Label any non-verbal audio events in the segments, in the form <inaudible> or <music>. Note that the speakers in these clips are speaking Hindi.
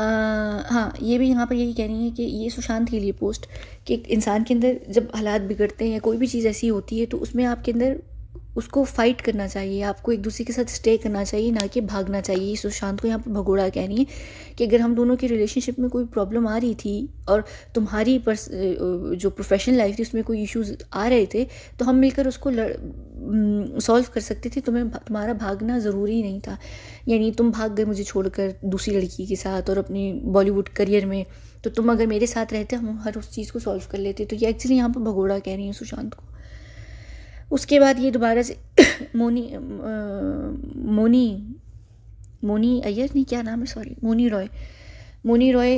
आ, हाँ ये भी यहाँ पर यही कह रही है कि ये सुशांत के लिए पोस्ट कि इंसान के अंदर जब हालात बिगड़ते हैं या कोई भी चीज़ ऐसी होती है तो उसमें आपके अंदर उसको फाइट करना चाहिए आपको एक दूसरे के साथ स्टे करना चाहिए ना कि भागना चाहिए सुशांत को यहाँ पर भगोड़ा कह रही है कि अगर हम दोनों की रिलेशनशिप में कोई प्रॉब्लम आ रही थी और तुम्हारी पर्स जो प्रोफेशनल लाइफ थी उसमें कोई इश्यूज आ रहे थे तो हम मिलकर उसको लड़ सॉल्व कर सकते थे तुम्हें तुम्हारा भागना ज़रूरी नहीं था यानी तुम भाग गए मुझे छोड़कर दूसरी लड़की के साथ और अपने बॉलीवुड करियर में तो तुम अगर मेरे साथ रहते हम हर उस चीज़ को सॉल्व कर लेते तो ये एक्चुअली यहाँ पर भगोड़ा कह रही है सुशांत को उसके बाद ये दोबारा से <coughs> मोनी आ, मोनी मोनी अय्यर नहीं क्या नाम है सॉरी मोनी रॉय मोनी रॉय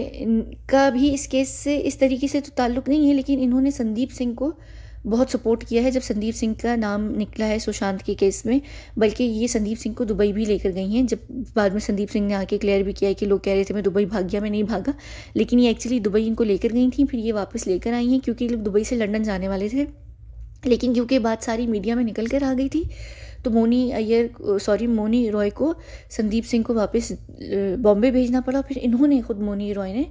का भी इस केस से इस तरीके से तो ताल्लुक़ नहीं है लेकिन इन्होंने संदीप सिंह को बहुत सपोर्ट किया है जब संदीप सिंह का नाम निकला है सुशांत के केस में बल्कि ये संदीप सिंह को दुबई भी लेकर गई हैं जब बाद में संदीप सिंह ने आके क्लियर भी किया है कि लोग कह रहे थे मैं दुबई भाग गया मैं नहीं भागा लेकिन ये एक्चुअली दुबई इनको लेकर गई थी फिर ये वापस लेकर आई हैं क्योंकि लोग दुबई से लंडन जाने वाले थे लेकिन क्योंकि बात सारी मीडिया में निकल कर आ गई थी तो मोनी अय्यर सॉरी मोनी रॉय को संदीप सिंह को वापस बॉम्बे भेजना पड़ा फिर इन्होंने खुद मोनी रॉय ने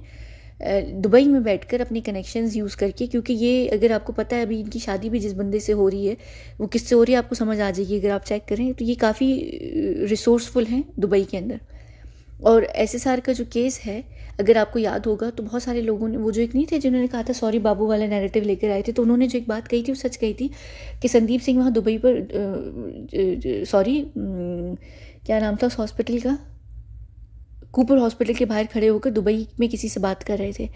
दुबई में बैठकर अपने कनेक्शंस यूज़ करके क्योंकि ये अगर आपको पता है अभी इनकी शादी भी जिस बंदे से हो रही है वो किससे हो रही है आपको समझ आ जाएगी अगर आप चेक करें तो ये काफ़ी रिसोर्सफुल हैं दुबई के अंदर और एस का जो केस है अगर आपको याद होगा तो बहुत सारे लोगों ने वो जो एक नहीं थे जिन्होंने कहा था सॉरी बाबू वाला नैरेटिव लेकर आए थे तो उन्होंने जो एक बात कही थी वो सच कही थी कि संदीप सिंह वहाँ दुबई पर सॉरी क्या नाम था उस हॉस्पिटल का कूपर हॉस्पिटल के बाहर खड़े होकर दुबई में किसी से बात कर रहे थे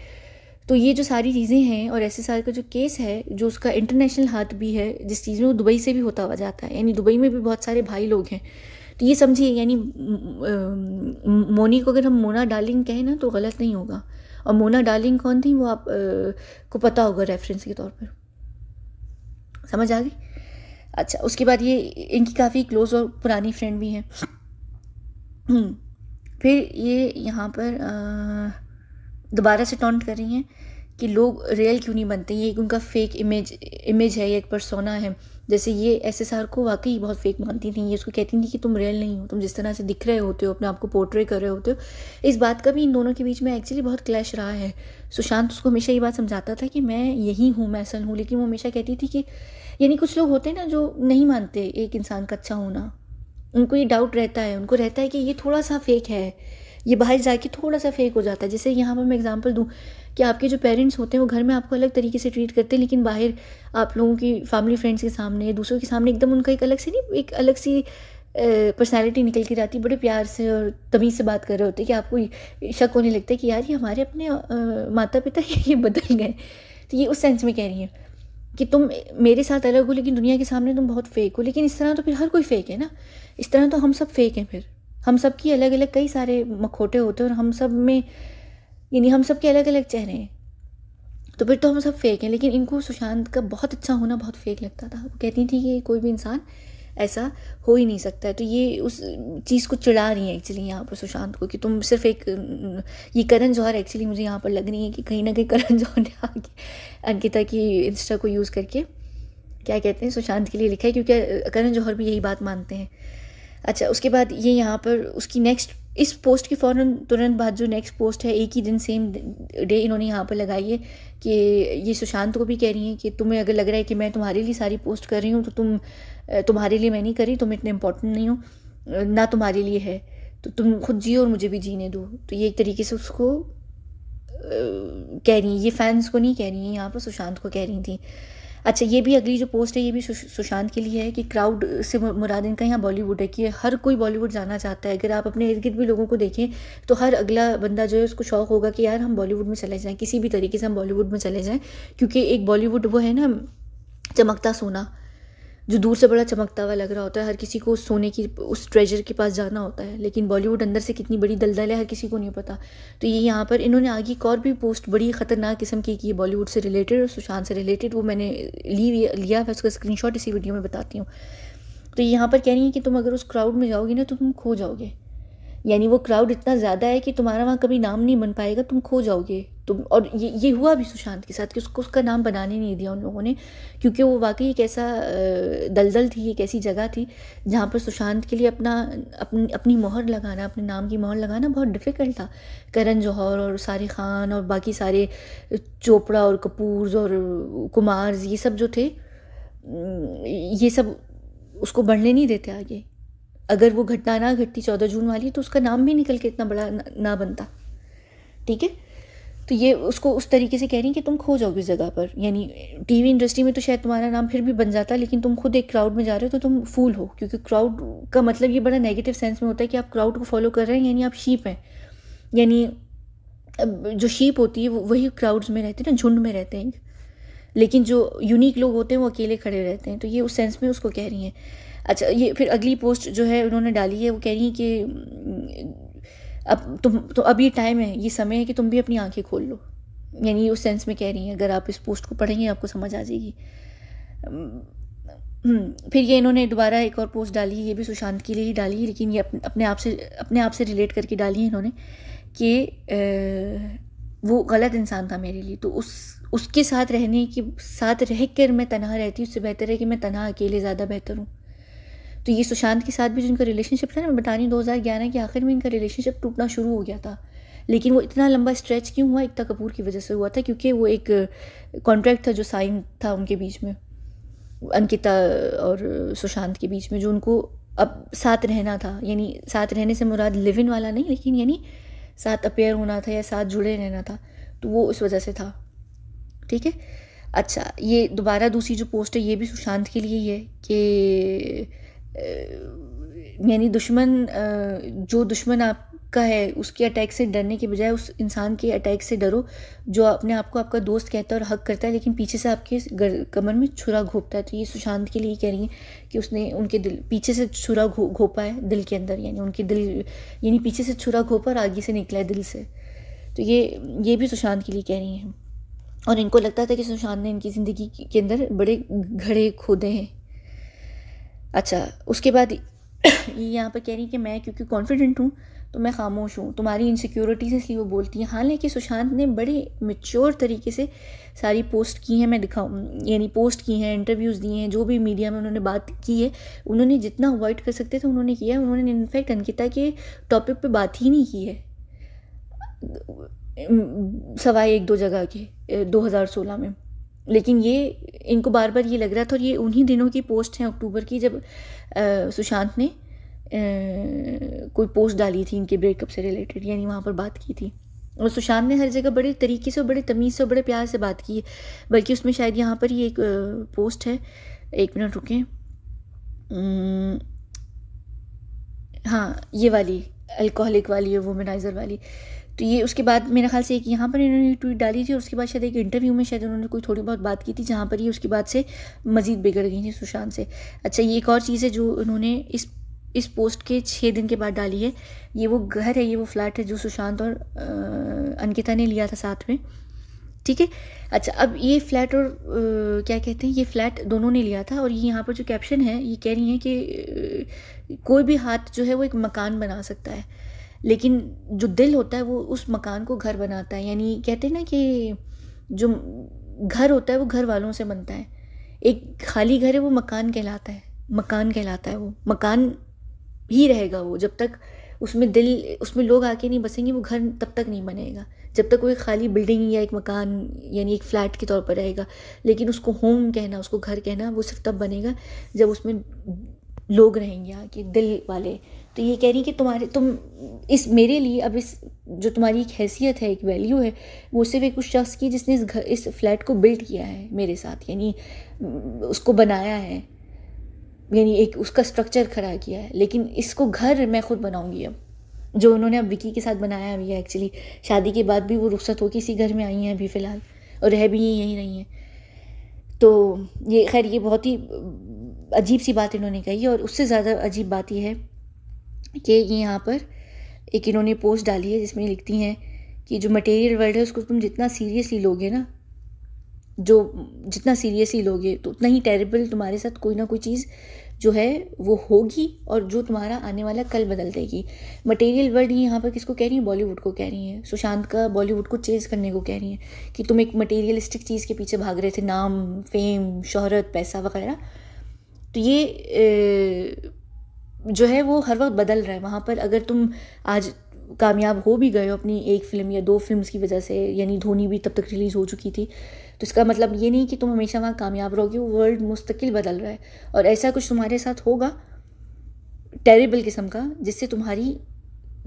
तो ये जो सारी चीज़ें हैं और एस का जो केस है जो उसका इंटरनेशनल हाथ भी है जिस चीज़ में वो दुबई से भी होता हुआ जाता है यानी दुबई में भी बहुत सारे भाई लोग हैं तो ये समझिए यानी मोनी को अगर हम मोना डार्लिंग कहें ना तो गलत नहीं होगा और मोना डार्लिंग कौन थी वो आप आ, को पता होगा रेफरेंस के तौर पर समझ आ गई अच्छा उसके बाद ये इनकी काफ़ी क्लोज़ और पुरानी फ्रेंड भी हैं हम्म। फिर ये यहाँ पर दोबारा से टॉन्ट कर रही हैं कि लोग रियल क्यों नहीं बनते ये एक उनका फेक इमेज इमेज है ये एक परसोना है जैसे ये एस एस आर को वाकई बहुत फेक मानती थी ये उसको कहती थी कि तुम रियल नहीं हो तुम जिस तरह से दिख रहे होते हो अपने आप को पोर्ट्रे कर रहे होते हो इस बात का भी इन दोनों के बीच में एक्चुअली बहुत क्लैश रहा है सुशांत उसको हमेशा ये बात समझाता था कि मैं यही हूँ मैं असल हूँ लेकिन वो हमेशा कहती थी कि यानी कुछ लोग होते हैं ना जो नहीं मानते एक इंसान का अच्छा होना उनको ये डाउट रहता है उनको रहता है कि ये थोड़ा सा फेक है ये बाहर जाके थोड़ा सा फेक हो जाता है जैसे यहाँ पर मैं एग्जांपल दूँ कि आपके जो पेरेंट्स होते हैं वो घर में आपको अलग तरीके से ट्रीट करते हैं लेकिन बाहर आप लोगों की फैमिली फ्रेंड्स के सामने दूसरों के सामने एकदम उनका एक अलग से नहीं एक अलग सी पर्सनैलिटी निकल के जाती है बड़े प्यार से और तमीज़ से बात कर रहे होते हैं कि आपको शक होने लगता है कि यार ये हमारे अपने माता पिता <laughs> ये बदल गए तो ये उस सेंस में कह रही हैं कि तुम मेरे साथ अलग हो लेकिन दुनिया के सामने तुम बहुत फेक हो लेकिन इस तरह तो फिर हर कोई फेक है ना इस तरह तो हम सब फेक हैं फिर हम सब की अलग अलग कई सारे मखोटे होते हैं और हम सब में यानी हम सब के अलग अलग चेहरे हैं तो फिर तो हम सब फेक हैं लेकिन इनको सुशांत का बहुत अच्छा होना बहुत फेक लगता था वो कहती थी कि कोई भी इंसान ऐसा हो ही नहीं सकता है तो ये उस चीज़ को चिढ़ा रही है एक्चुअली यहाँ पर सुशांत को कि तुम सिर्फ एक ये करण जौहर एक्चुअली मुझे यहाँ पर लग रही है कि कहीं ना कहीं करण जौहर ने आगे अंकिता की इंस्टा को यूज़ करके क्या कहते हैं सुशांत के लिए लिखा है क्योंकि करण जौहर भी यही बात मानते हैं अच्छा उसके बाद ये यहाँ पर उसकी नेक्स्ट इस पोस्ट के फ़ौर तुरंत बाद जो नेक्स्ट पोस्ट है एक ही दिन सेम डे इन्होंने यहाँ पर लगाई है कि ये सुशांत को भी कह रही हैं कि तुम्हें अगर लग रहा है कि मैं तुम्हारे लिए सारी पोस्ट कर रही हूँ तो तुम तुम्हारे लिए मैं नहीं करी तुम इतने इंपॉर्टेंट नहीं हो ना तुम्हारे लिए है तो तुम खुद जियो और मुझे भी जीने दो तो ये एक तरीके से उसको कह रही हैं ये फैंस को नहीं कह रही हैं यहाँ पर सुशांत को कह रही थी अच्छा ये भी अगली जो पोस्ट है ये भी सुशांत के लिए है कि क्राउड से मुराद इनका यहाँ बॉलीवुड है कि हर कोई बॉलीवुड जाना चाहता है अगर आप अपने इर्द गिर्द भी लोगों को देखें तो हर अगला बंदा जो है उसको शौक होगा कि यार हम बॉलीवुड में चले जाएँ किसी भी तरीके से हम बॉलीवुड में चले जाएँ क्योंकि एक बॉलीवुड वो है ना चमकता सोना जो दूर से बड़ा चमकता हुआ लग रहा होता है हर किसी को सोने की उस ट्रेजर के पास जाना होता है लेकिन बॉलीवुड अंदर से कितनी बड़ी दलदल है हर किसी को नहीं पता तो ये यहाँ पर इन्होंने आगे एक और भी पोस्ट बड़ी ख़तरनाक किस्म की है बॉलीवुड से रिलेटेड और सुशांत से रिलेटेड वो मैंने ली लिया है उसका स्क्रीन इसी वीडियो में बताती हूँ तो यहाँ पर कह रही है कि तुम अगर उस क्राउड में जाओगी ना तो तुम खो जाओगे यानी वो क्राउड इतना ज़्यादा है कि तुम्हारा वहाँ कभी नाम नहीं बन पाएगा तुम खो जाओगे तुम और ये ये हुआ भी सुशांत के साथ कि उसको उसका नाम बनाने नहीं दिया उन लोगों ने क्योंकि वो वाकई एक ऐसा दलदल थी एक ऐसी जगह थी जहाँ पर सुशांत के लिए अपना अपनी अपनी मोहर लगाना अपने नाम की मोहर लगाना बहुत डिफ़िकल्ट था करण जौहर और सारे खान और बाकी सारे चोपड़ा और कपूर और कुमार ये सब जो थे ये सब उसको बढ़ने नहीं देते आगे अगर वो घटना ना घटती चौदह जून वाली तो उसका नाम भी निकल के इतना बड़ा ना, ना बनता ठीक है तो ये उसको उस तरीके से कह रही कि तुम खो जाओगे उस जगह पर यानी टीवी इंडस्ट्री में तो शायद तुम्हारा नाम फिर भी बन जाता लेकिन तुम खुद एक क्राउड में जा रहे हो तो तुम फूल हो क्योंकि क्राउड का मतलब ये बड़ा नेगेटिव सेंस में होता है कि आप क्राउड को फॉलो कर रहे हैं यानी आप शीप हैं यानी जो शीप होती है वो वही क्राउड्स में रहते हैं ना झुंड में रहते हैं लेकिन जो यूनिक लोग होते हैं वो अकेले खड़े रहते हैं तो ये उस सेंस में उसको कह रही हैं अच्छा ये फिर अगली पोस्ट जो है उन्होंने डाली है वो कह रही है कि अब तुम तो अब ये टाइम है ये समय है कि तुम भी अपनी आंखें खोल लो यानी उस सेंस में कह रही हैं अगर आप इस पोस्ट को पढ़ेंगे आपको समझ आ जाएगी हम्म, फिर ये इन्होंने दोबारा एक और पोस्ट डाली ये भी सुशांत के लिए ही डाली है लेकिन ये अपने आप से अपने आप से रिलेट करके डाली है इन्होंने कि वो गलत इंसान था मेरे लिए तो उस उसके साथ रहने के साथ रह कर मैं तनहा रहती हूँ उससे बेहतर है कि मैं तनहा अकेले ज़्यादा बेहतर हूँ तो ये सुशांत के साथ भी जो इनका रिलेशनशिप था ना मैं बता रही हूँ दो हज़ार ग्यारह के आखिर में इनका रिलेशनशिप टूटना शुरू हो गया था लेकिन वो इतना लंबा स्ट्रेच क्यों हुआ एकता कपूर की वजह से हुआ था क्योंकि वो एक कॉन्ट्रैक्ट था जो साइन था उनके बीच में अंकिता और सुशांत के बीच में जो उनको अब साथ रहना था यानी साथ रहने से मुराद लिव इन वाला नहीं लेकिन यानी साथ अपेयर होना था या साथ जुड़े रहना था तो वो उस वजह से था ठीक है अच्छा ये दोबारा दूसरी जो पोस्ट है ये भी सुशांत के लिए ही है कि यानी दुश्मन जो दुश्मन आपका है उसके अटैक से डरने के बजाय उस इंसान के अटैक से डरो जो अपने आप को आपका दोस्त कहता है और हक करता है लेकिन पीछे से आपके कमर में छुरा घोपता है तो ये सुशांत के लिए कह रही है कि उसने उनके दिल पीछे से छुरा घो घोपा है दिल के अंदर यानी उनके दिल यानी पीछे से छुरा घोपा और आगे से निकला है दिल से तो ये ये भी सुशांत के लिए कह रही हैं और इनको लगता था कि सुशांत ने इनकी ज़िंदगी के अंदर बड़े घड़े खोदे हैं अच्छा उसके बाद ये <coughs> यहाँ पर कह रही कि मैं क्योंकि कॉन्फिडेंट हूँ तो मैं खामोश हूँ तुम्हारी इनसिक्योरिटीज़ इसलिए वो बोलती हैं हालांकि सुशांत ने बड़े मेच्योर तरीके से सारी पोस्ट की हैं मैं दिखाऊँ यानी पोस्ट की हैं इंटरव्यूज़ दिए हैं जो भी मीडिया में उन्होंने बात की है उन्होंने जितना अवॉइड कर सकते थे उन्होंने किया है उन्होंने इनफैक्ट अंकिता के टॉपिक पर बात ही नहीं की है सवाए एक दो जगह के दो में लेकिन ये इनको बार बार ये लग रहा था और ये उन्हीं दिनों की पोस्ट हैं अक्टूबर की जब सुशांत ने आ, कोई पोस्ट डाली थी इनके ब्रेकअप से रिलेटेड यानी वहाँ पर बात की थी और सुशांत ने हर जगह बड़े तरीके से और बड़े तमीज़ से और बड़े प्यार से बात की बल्कि उसमें शायद यहाँ पर ही एक पोस्ट है एक मिनट रुकें हाँ ये वाली अल्कोहलिक वाली और वोमेनाइज़र वाली तो ये उसके बाद मेरे ख्याल से एक यहाँ पर इन्होंने ट्वीट डाली थी और उसके बाद शायद एक इंटरव्यू में शायद उन्होंने कोई थोड़ी बहुत बात की थी जहाँ पर ये उसके बाद से मज़ीद बिगड़ गई थी सुशांत से अच्छा ये एक और चीज़ है जो उन्होंने इस इस पोस्ट के छः दिन के बाद डाली है ये वो घर है ये वो फ्लैट है जो सुशांत और आ, ने लिया था साथ में ठीक है अच्छा अब ये फ्लैट और आ, क्या कहते हैं ये फ्लैट दोनों ने लिया था और ये यहाँ पर जो कैप्शन है ये कह रही हैं कि आ, कोई भी हाथ जो है वो एक मकान बना सकता है लेकिन जो दिल होता है वो उस मकान को घर बनाता है यानी कहते हैं ना कि जो घर होता है वो घर वालों से बनता है एक खाली घर है वो मकान कहलाता है मकान कहलाता है वो मकान ही रहेगा वो जब तक उसमें दिल उसमें लोग आके नहीं बसेंगे वो घर तब तक नहीं बनेगा जब तक कोई खाली बिल्डिंग या एक मकान यानी एक फ्लैट के तौर पर रहेगा लेकिन उसको होम कहना उसको घर कहना वो सिर्फ तब बनेगा जब उसमें लोग रहेंगे यहाँ के दिल वाले तो ये कह रही कि तुम्हारे तुम इस मेरे लिए अब इस जो तुम्हारी एक हैसियत है एक वैल्यू है वो सिर्फ एक उस शख्स की जिसने इस घर इस फ्लैट को बिल्ड किया है मेरे साथ यानी उसको बनाया है यानी एक उसका स्ट्रक्चर खड़ा किया है लेकिन इसको घर मैं खुद बनाऊंगी अब जो उन्होंने अब विकी के साथ बनाया भी है एक्चुअली शादी के बाद भी वो रुख्सत हो किसी घर में आई हैं अभी फ़िलहाल और रह भी यहीं यहीं रही हैं तो ये खैर ये बहुत ही अजीब सी बात इन्होंने कही और उससे ज़्यादा अजीब बात यह है कि यहाँ पर एक इन्होंने पोस्ट डाली है जिसमें लिखती हैं कि जो मटेरियल वर्ल्ड है उसको तुम जितना सीरियसली लोगे ना जो जितना सीरियसली लोगे तो उतना ही टेरेबल तुम्हारे साथ कोई ना कोई चीज़ जो है वो होगी और जो तुम्हारा आने वाला कल बदल देगी मटेरियल वर्ल्ड ही यहाँ पर किसको कह रही है बॉलीवुड को कह रही है सुशांत का बॉलीवुड को चेज करने को कह रही है कि तुम एक मटेरियलिस्टिक चीज़ के पीछे भाग रहे थे नाम फेम शोहरत पैसा वगैरह तो ये ए, जो है वो हर वक्त बदल रहा है वहाँ पर अगर तुम आज कामयाब हो भी गए हो अपनी एक फिल्म या दो फिल्म की वजह से यानी धोनी भी तब तक रिलीज़ हो चुकी थी तो इसका मतलब ये नहीं कि तुम हमेशा वहाँ कामयाब रहोगे वो वर्ल्ड मुस्तकिल बदल रहा है और ऐसा कुछ तुम्हारे साथ होगा टेरिबल किस्म का जिससे तुम्हारी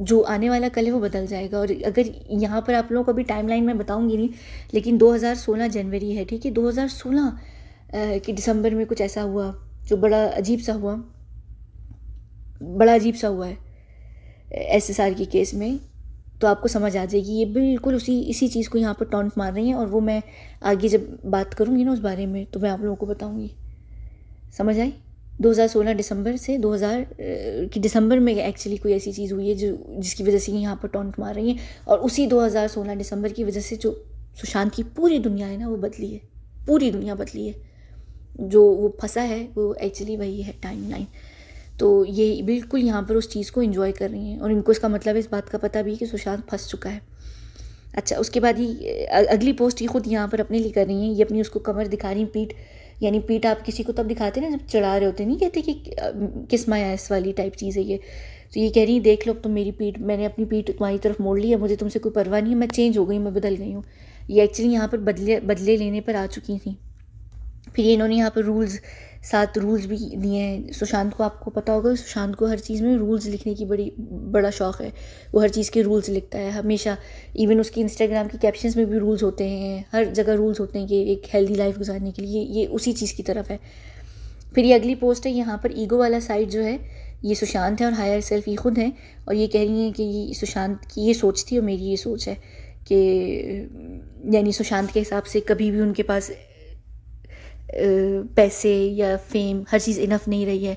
जो आने वाला कल है वो बदल जाएगा और अगर यहाँ पर आप लोगों को अभी लाइन में बताऊँगी नहीं लेकिन 2016 जनवरी है ठीक है 2016 के दिसंबर में कुछ ऐसा हुआ जो बड़ा अजीब सा हुआ बड़ा अजीब सा हुआ है एस एस आर के केस में तो आपको समझ आ जाएगी ये बिल्कुल उसी इसी चीज़ को यहाँ पर टॉन्ट मार रही हैं और वो मैं आगे जब बात करूँगी ना उस बारे में तो मैं आप लोगों को बताऊँगी समझ आई 2016 दिसंबर से 2000 की दिसंबर में एक्चुअली कोई ऐसी चीज़ हुई है जो जिसकी वजह से यहाँ पर टॉन्ट मार रही हैं और उसी 2016 दिसंबर की वजह से जो सुशांत की पूरी दुनिया है ना वो बदली है पूरी दुनिया बदली है जो वो फंसा है वो एक्चुअली वही है टाइम लाइन तो ये बिल्कुल यहाँ पर उस चीज़ को इन्जॉय कर रही हैं और इनको इसका मतलब इस बात का पता भी है कि सुशांत फंस चुका है अच्छा उसके बाद ये अगली पोस्ट ये खुद यहाँ पर अपने लिए कर रही हैं ये अपनी उसको कमर दिखा रही हैं पीठ यानी पीठ आप किसी को तब दिखाते ना जब चढ़ा रहे होते नहीं कहते कि किस माया इस वाली टाइप चीज़ है ये तो ये कह रही देख लो अब तुम मेरी पीठ मैंने अपनी पीठ तुम्हारी तरफ मोड़ ली है मुझे तुमसे कोई परवाह नहीं है मैं चेंज हो गई मैं बदल गई हूँ ये एक्चुअली यहाँ पर बदले बदले लेने पर आ चुकी थी फिर ये इन्होंने यहाँ पर रूल्स साथ रूल्स भी दिए हैं सुशांत को आपको पता होगा सुशांत को हर चीज़ में रूल्स लिखने की बड़ी बड़ा शौक़ है वो हर चीज़ के रूल्स लिखता है हमेशा इवन उसके इंस्टाग्राम की कैप्शंस में भी रूल्स होते हैं हर जगह रूल्स होते हैं कि एक हेल्दी लाइफ गुजारने के लिए ये उसी चीज़ की तरफ है फिर ये अगली पोस्ट है यहाँ पर ईगो वाला साइड जो है ये सुशांत है और हायर सेल्फ ये खुद हैं और ये कह रही हैं कि ये सुशांत की ये सोच थी और मेरी ये सोच है कि यानी सुशांत के हिसाब से कभी भी उनके पास पैसे या फेम हर चीज़ इनफ नहीं रही है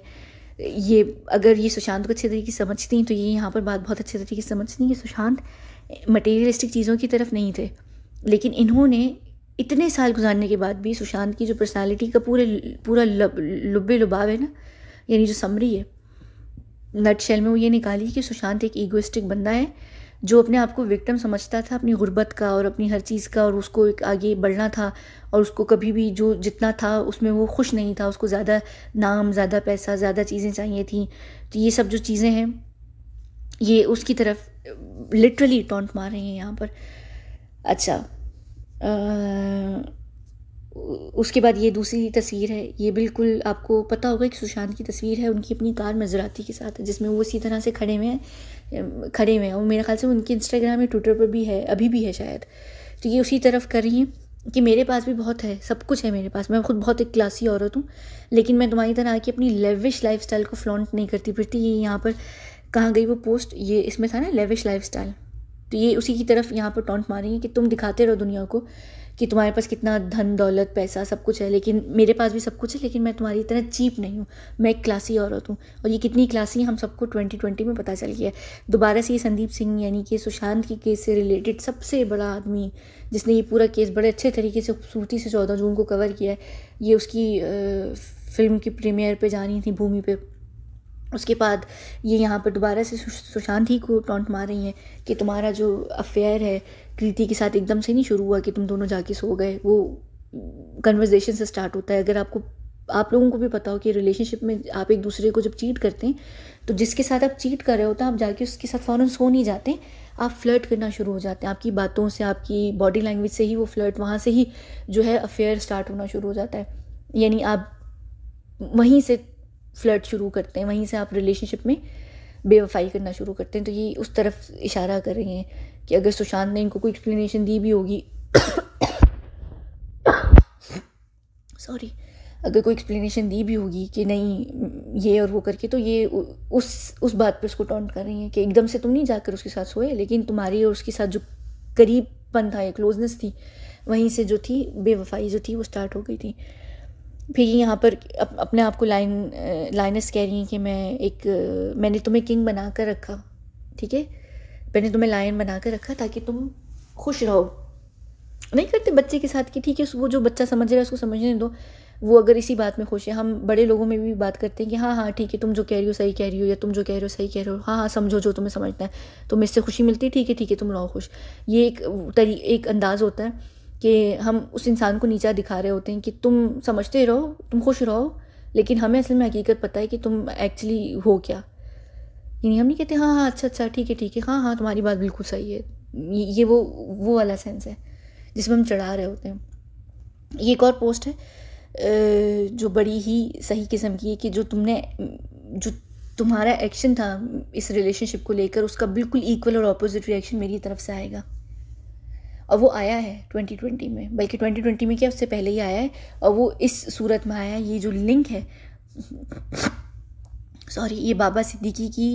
ये अगर ये सुशांत को अच्छे तरीके से समझती हैं तो ये यहाँ पर बात बहुत अच्छे तरीके से समझती हैं कि सुशांत मटेरियलिस्टिक चीज़ों की तरफ नहीं थे लेकिन इन्होंने इतने साल गुजारने के बाद भी सुशांत की जो पर्सनालिटी का पूरे पूरा लुबे लुभाव लुबाव है ना यानी जो समरी है नट शेल में वो ये निकाली कि सुशांत एक ईगोइस्टिक बंदा है जो अपने आप को विक्टम समझता था अपनी गुर्बत का और अपनी हर चीज़ का और उसको एक आगे बढ़ना था और उसको कभी भी जो जितना था उसमें वो खुश नहीं था उसको ज़्यादा नाम ज़्यादा पैसा ज़्यादा चीज़ें चाहिए थी तो ये सब जो चीज़ें हैं ये उसकी तरफ लिटरली टोंट मार रहे हैं यहाँ पर अच्छा आ, उसके बाद ये दूसरी तस्वीर है ये बिल्कुल आपको पता होगा कि सुशांत की तस्वीर है उनकी अपनी कार मजराती के साथ है जिसमें वो इसी तरह से खड़े हुए हैं खड़े हुए हैं और मेरे ख्याल से उनके इंस्टाग्राम या ट्विटर पर भी है अभी भी है शायद तो ये उसी तरफ कर रही हैं कि मेरे पास भी बहुत है सब कुछ है मेरे पास मैं खुद बहुत एक क्लासी औरत हूँ लेकिन मैं तुम्हारी तरह आके अपनी लेविश लाइफ स्टाइल को फ्लॉन्ट नहीं करती फिरती ये यहाँ पर कहाँ गई वो पोस्ट ये इसमें था ना लेविश लाइफ स्टाइल तो ये उसी की तरफ यहाँ पर टॉन्ट मारेंगे कि तुम दिखाते रहो दुनिया को कि तुम्हारे पास कितना धन दौलत पैसा सब कुछ है लेकिन मेरे पास भी सब कुछ है लेकिन मैं तुम्हारी इतना चीप नहीं हूँ मैं एक क्लासी औरत हूँ और ये कितनी क्लासी हम सबको ट्वेंटी ट्वेंटी में पता चल गया है दोबारा से ये संदीप सिंह यानी कि सुशांत के केस से रिलेटेड सबसे बड़ा आदमी जिसने ये पूरा केस बड़े अच्छे तरीके से खूबसूरती से चौदह जून को कवर किया है ये उसकी फिल्म की प्रीमियर पर जानी थी भूमि पर उसके बाद ये यहाँ पर दोबारा से सुशांत ही को टॉन्ट मार रही हैं कि तुम्हारा जो अफेयर है कृति के साथ एकदम से नहीं शुरू हुआ कि तुम दोनों जाके सो गए वो कन्वर्जेशन से स्टार्ट होता है अगर आपको आप लोगों को भी पता हो कि रिलेशनशिप में आप एक दूसरे को जब चीट करते हैं तो जिसके साथ आप चीट कर रहे होते हैं आप जाके उसके साथ फ़ौरन सो नहीं जाते आप फ्लर्ट करना शुरू हो जाते हैं आपकी बातों से आपकी बॉडी लैंग्वेज से ही वो फ्लर्ट वहाँ से ही जो है अफेयर स्टार्ट होना शुरू हो जाता है यानी आप वहीं से फ्लर्ट शुरू करते हैं वहीं से आप रिलेशनशिप में बेवफाई करना शुरू करते हैं तो ये उस तरफ इशारा कर रही हैं कि अगर सुशांत ने इनको कोई एक्सप्लेनेशन दी भी होगी सॉरी अगर कोई एक्सप्लेनेशन दी भी होगी कि नहीं ये और वो करके तो ये उस उस बात पर उसको टॉन्ट कर रही हैं कि एकदम से तुम नहीं जाकर उसके साथ सोए लेकिन तुम्हारी और उसके साथ जो करीबपन था या क्लोजनेस थी वहीं से जो थी बेवफाई जो थी वो स्टार्ट हो गई थी फिर यहाँ पर अप, अपने आप को लाइन लाइनस कह रही हैं कि मैं एक मैंने तुम्हें किंग बना कर रखा ठीक है मैंने तुम्हें लाइन बना कर रखा ताकि तुम खुश रहो नहीं करते बच्चे के साथ कि ठीक है वो जो बच्चा समझ रहा है उसको समझने दो वो अगर इसी बात में खुश है हम बड़े लोगों में भी बात करते हैं कि हाँ हाँ ठीक है तुम जो कह रही हो सही कह रही हो या तुम जो कह रहे हो सही कह रहे हो हाँ हाँ समझो जो तुम्हें समझना है तुम्हें तो इससे खुशी मिलती है ठीक है ठीक है तुम रहो खुश ये एक तरी एक अंदाज़ होता है कि हम उस इंसान को नीचा दिखा रहे होते हैं कि तुम समझते रहो तुम खुश रहो लेकिन हमें असल में हकीकत पता है कि तुम एक्चुअली हो क्या यानी हम नहीं कहते हाँ हाँ अच्छा अच्छा ठीक है ठीक है हाँ हाँ तुम्हारी बात बिल्कुल सही है ये वो वो वाला सेंस है जिसमें हम चढ़ा रहे होते हैं ये एक और पोस्ट है जो बड़ी ही सही किस्म की है कि जो तुमने जो तुम्हारा एक्शन था इस रिलेशनशिप को लेकर उसका बिल्कुल इक्वल और अपोजिट रिएक्शन मेरी तरफ से आएगा और वो आया है 2020 में बल्कि 2020 में क्या उससे पहले ही आया है और वो इस सूरत में आया है ये जो लिंक है सॉरी ये बाबा सिद्दीकी की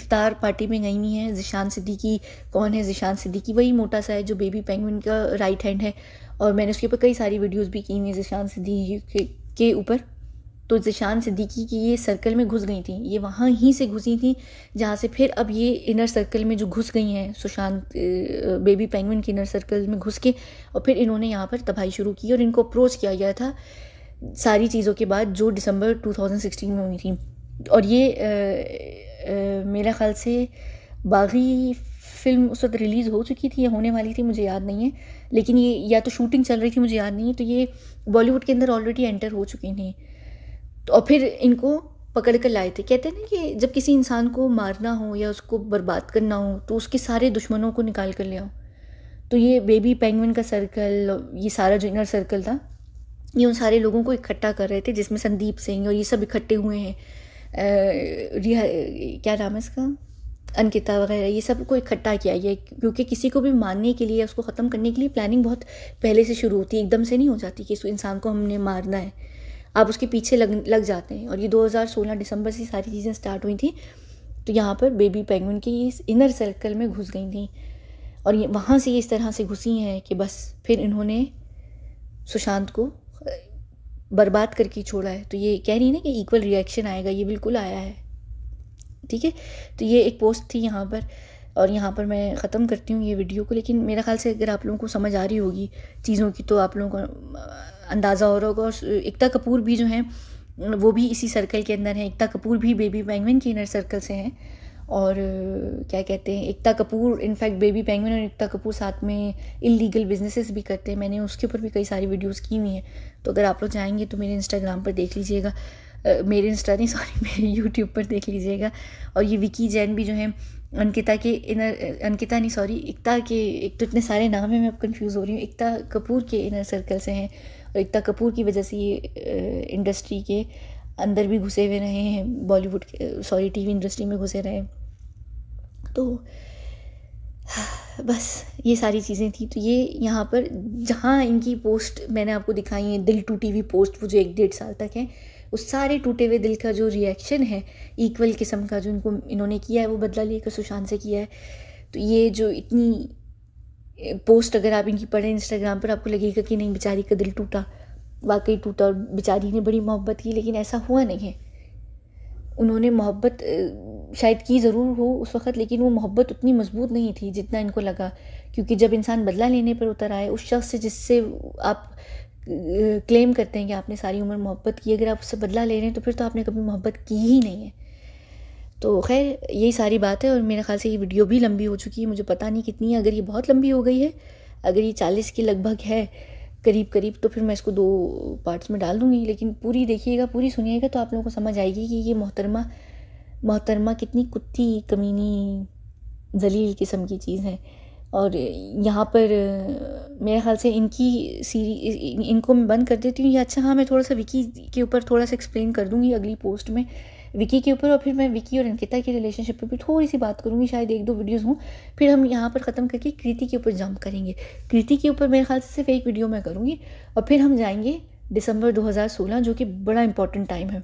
इफ्तार पार्टी में गई हुई है जिशान सिद्दीकी कौन है जिशान सिद्दीकी वही मोटा सा है जो बेबी पेंगुइन का राइट हैंड है और मैंने उसके ऊपर कई सारी वीडियोस भी की हुई हैं जिशान सिद्दीकी के ऊपर तो जिशान सिद्दीकी की ये सर्कल में घुस गई थी ये वहाँ ही से घुसी थी जहाँ से फिर अब ये इनर सर्कल में जो घुस गई हैं सुशांत बेबी पेंगुइन की इनर सर्कल में घुस के और फिर इन्होंने यहाँ पर तबाही शुरू की और इनको अप्रोच किया गया था सारी चीज़ों के बाद जो दिसंबर 2016 में हुई थी और ये आ, आ, मेरा ख़्याल से बागी फिल्म उस वक्त रिलीज़ हो चुकी थी या होने वाली थी मुझे याद नहीं है लेकिन ये या तो शूटिंग चल रही थी मुझे याद नहीं है तो ये बॉलीवुड के अंदर ऑलरेडी एंटर हो चुकी थी तो और फिर इनको पकड़ कर लाए थे कहते हैं ना कि जब किसी इंसान को मारना हो या उसको बर्बाद करना हो तो उसके सारे दुश्मनों को निकाल कर ले आओ तो ये बेबी पेंगविन का सर्कल ये सारा जो इनर सर्कल था ये उन सारे लोगों को इकट्ठा कर रहे थे जिसमें संदीप सिंह और ये सब इकट्ठे हुए हैं रिहा क्या नाम है इसका अंकिता वगैरह ये सब को इकट्ठा किया ये क्योंकि किसी को भी मारने के लिए उसको ख़त्म करने के लिए प्लानिंग बहुत पहले से शुरू होती है एकदम से नहीं हो जाती कि इस इंसान को हमने मारना है आप उसके पीछे लग लग जाते हैं और ये 2016 दिसंबर से सारी चीज़ें स्टार्ट हुई थी तो यहाँ पर बेबी पेंगुइन की इस इनर सर्कल में घुस गई थी और ये वहाँ से ये इस तरह से घुसी हैं कि बस फिर इन्होंने सुशांत को बर्बाद करके छोड़ा है तो ये कह रही ना कि इक्वल रिएक्शन आएगा ये बिल्कुल आया है ठीक है तो ये एक पोस्ट थी यहाँ पर और यहाँ पर मैं ख़त्म करती हूँ ये वीडियो को लेकिन मेरे ख्याल से अगर आप लोगों को समझ आ रही होगी चीज़ों की तो आप लोगों को अंदाज़ा हो रहा होगा और एकता कपूर भी जो हैं वो भी इसी सर्कल के अंदर हैं एकता कपूर भी बेबी पैंगविन के इनर सर्कल से हैं और क्या कहते हैं Ekta Kapoor in fact baby penguin और एकता कपूर साथ में इलीगल बिजनेसेस भी करते हैं मैंने उसके ऊपर भी कई सारी वीडियोस की हुई हैं तो अगर आप लोग चाहेंगे तो मेरे इंस्टाग्राम पर देख लीजिएगा मेरे इंस्टा नहीं सॉरी <laughs> मेरे यूट्यूब पर देख लीजिएगा और ये विकी जैन भी जो है अंकिता के इनर अंकिता नहीं सॉरी एकता के एक तो इतने सारे नाम हैं मैं अब कंफ्यूज हो रही हूँ एकता कपूर के इनर सर्कल से हैं और एकता कपूर की वजह से ये इंडस्ट्री के अंदर भी घुसे हुए रहे हैं बॉलीवुड के सॉरी टीवी इंडस्ट्री में घुसे रहे तो बस ये सारी चीज़ें थी तो ये यहाँ पर जहाँ इनकी पोस्ट मैंने आपको दिखाई है दिल टू वी पोस्ट वो जो एक डेढ़ साल तक है उस सारे टूटे हुए दिल का जो रिएक्शन है इक्वल किस्म का जो इनको इन्होंने किया है वो बदला लेकर सुशांत से किया है तो ये जो इतनी पोस्ट अगर आप इनकी पढ़ें इंस्टाग्राम पर आपको लगेगा कि नहीं बेचारी का दिल टूटा वाकई टूटा और बेचारी ने बड़ी मोहब्बत की लेकिन ऐसा हुआ नहीं है उन्होंने मोहब्बत शायद की ज़रूर हो उस वक्त लेकिन वो मोहब्बत उतनी मजबूत नहीं थी जितना इनको लगा क्योंकि जब इंसान बदला लेने पर उतर आए उस शख्स से जिससे आप क्लेम करते हैं कि आपने सारी उम्र मोहब्बत की अगर आप उससे बदला ले रहे हैं तो फिर तो आपने कभी मोहब्बत की ही नहीं है तो खैर यही सारी बात है और मेरे ख्याल से ये वीडियो भी लंबी हो चुकी है मुझे पता नहीं कितनी है अगर ये बहुत लंबी हो गई है अगर ये चालीस के लगभग है करीब करीब तो फिर मैं इसको दो पार्ट्स में डाल दूँगी लेकिन पूरी देखिएगा पूरी सुनिएगा तो आप लोगों को समझ आएगी कि ये मोहतरमा मोहतरमा कितनी कुत्ती कमीनी जलील किस्म की चीज़ है और यहाँ पर मेरे ख़्याल से इनकी सीरी इनको मैं बंद कर देती हूँ या अच्छा हाँ मैं थोड़ा सा विकी के ऊपर थोड़ा सा एक्सप्लेन कर दूँगी अगली पोस्ट में विकी के ऊपर और फिर मैं विकी और अंकिता की रिलेशनशिप पर भी थोड़ी सी बात करूँगी शायद एक दो वीडियोस हूँ फिर हम यहाँ पर ख़त्म करके कृति के ऊपर जंप करेंगे कृति के ऊपर मेरे ख्याल से सिर्फ एक वीडियो मैं करूँगी और फिर हम जाएंगे दिसंबर 2016 जो कि बड़ा इंपॉर्टेंट टाइम है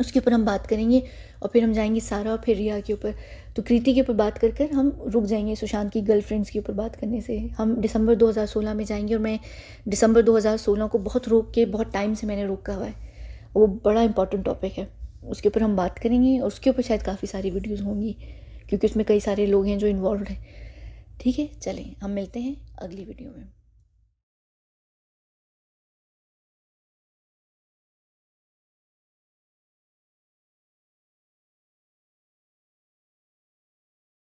उसके ऊपर हम बात करेंगे और फिर हम जाएंगे सारा और फिर रिया के ऊपर तो कृति के ऊपर बात कर कर हम रुक जाएंगे सुशांत की गर्लफ्रेंड्स के ऊपर बात करने से हम दिसंबर 2016 में जाएंगे और मैं दिसंबर 2016 को बहुत रोक के बहुत टाइम से मैंने रोका हुआ है वो बड़ा इंपॉर्टेंट टॉपिक है उसके ऊपर हम बात करेंगे और उसके ऊपर शायद काफ़ी सारी वीडियोज़ होंगी क्योंकि उसमें कई सारे लोग हैं जो इन्वॉल्व हैं ठीक है चलें हम मिलते हैं अगली वीडियो में